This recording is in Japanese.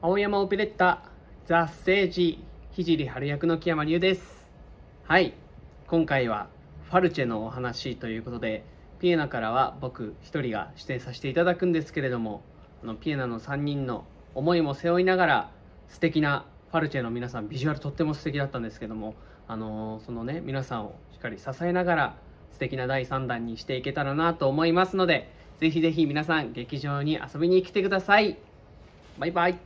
青山オペレッタザ・ステージ聖春役の木山龍ですはい今回はファルチェのお話ということでピエナからは僕一人が出演させていただくんですけれどもあのピエナの3人の思いも背負いながら素敵なファルチェの皆さんビジュアルとっても素敵だったんですけどもあのー、そのね皆さんをしっかり支えながら素敵な第3弾にしていけたらなと思いますのでぜひぜひ皆さん劇場に遊びに来てくださいバイバイ